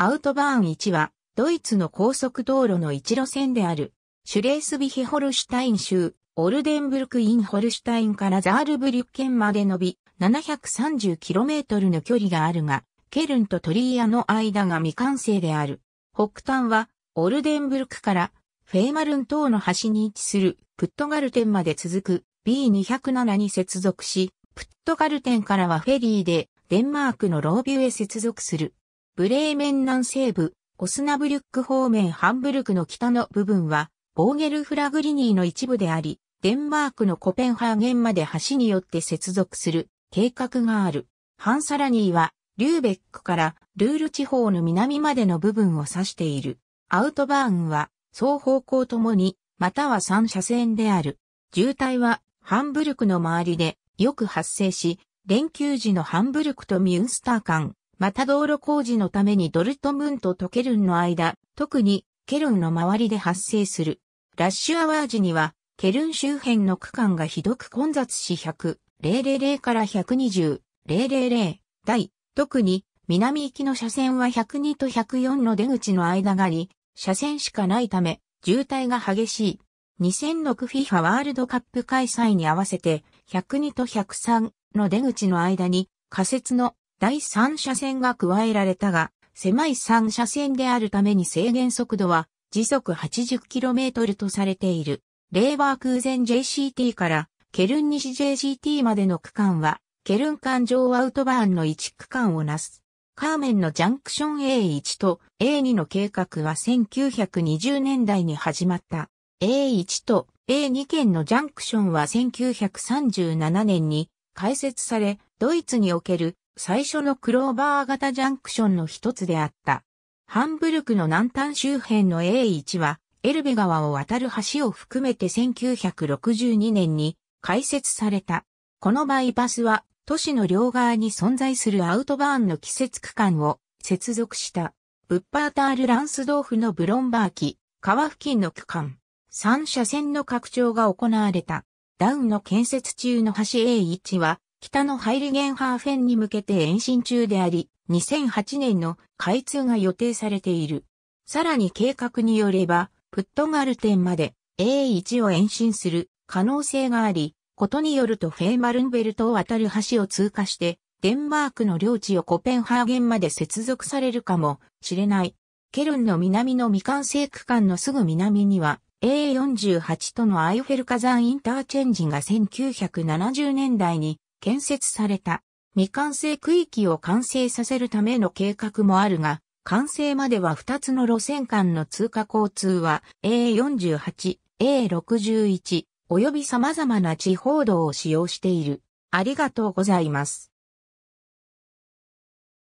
アウトバーン1は、ドイツの高速道路の一路線である、シュレースビヒホルシュタイン州、オルデンブルクインホルシュタインからザールブリュッケンまで伸び、730km の距離があるが、ケルンとトリーアの間が未完成である。北端は、オルデンブルクから、フェーマルン島の端に位置する、プットガルテンまで続く B207 に接続し、プットガルテンからはフェリーで、デンマークのロービュへ接続する。ブレーメン南西部、オスナブリュック方面ハンブルクの北の部分は、ボーゲルフラグリニーの一部であり、デンマークのコペンハーゲンまで橋によって接続する計画がある。ハンサラニーは、リューベックからルール地方の南までの部分を指している。アウトバーンは、双方向ともに、または三車線である。渋滞は、ハンブルクの周りでよく発生し、連休時のハンブルクとミュンスター間、また道路工事のためにドルトムントとケルンの間、特にケルンの周りで発生する。ラッシュアワー時には、ケルン周辺の区間がひどく混雑し100、000から120、000、台、特に南行きの車線は102と104の出口の間があり、車線しかないため、渋滞が激しい。2006 FIFA ワールドカップ開催に合わせて、102と103の出口の間に仮設の第三車線が加えられたが、狭い三車線であるために制限速度は時速 80km とされている。レーバー空前 JCT からケルン西 JCT までの区間は、ケルン環状アウトバーンの1区間をなす。カーメンのジャンクション A1 と A2 の計画は1920年代に始まった。A1 と A2 県のジャンクションは1937年に開設され、ドイツにおける最初のクローバー型ジャンクションの一つであった。ハンブルクの南端周辺の A1 は、エルベ川を渡る橋を含めて1962年に開設された。このバイパスは、都市の両側に存在するアウトバーンの季節区間を接続した。ブッパータール・ランスドーフのブロンバーキ、川付近の区間。三車線の拡張が行われた。ダウンの建設中の橋 A1 は、北のハイリゲンハーフェンに向けて延伸中であり、2008年の開通が予定されている。さらに計画によれば、プットガルテンまで A1 を延伸する可能性があり、ことによるとフェーマルンベルトを渡る橋を通過して、デンマークの領地をコペンハーゲンまで接続されるかもしれない。ケルンの南の未完成区間のすぐ南には A48 とのアイフェル火山インターチェンジが1970年代に建設された未完成区域を完成させるための計画もあるが、完成までは2つの路線間の通過交通は A48、A61 及び様々な地方道を使用している。ありがとうございます。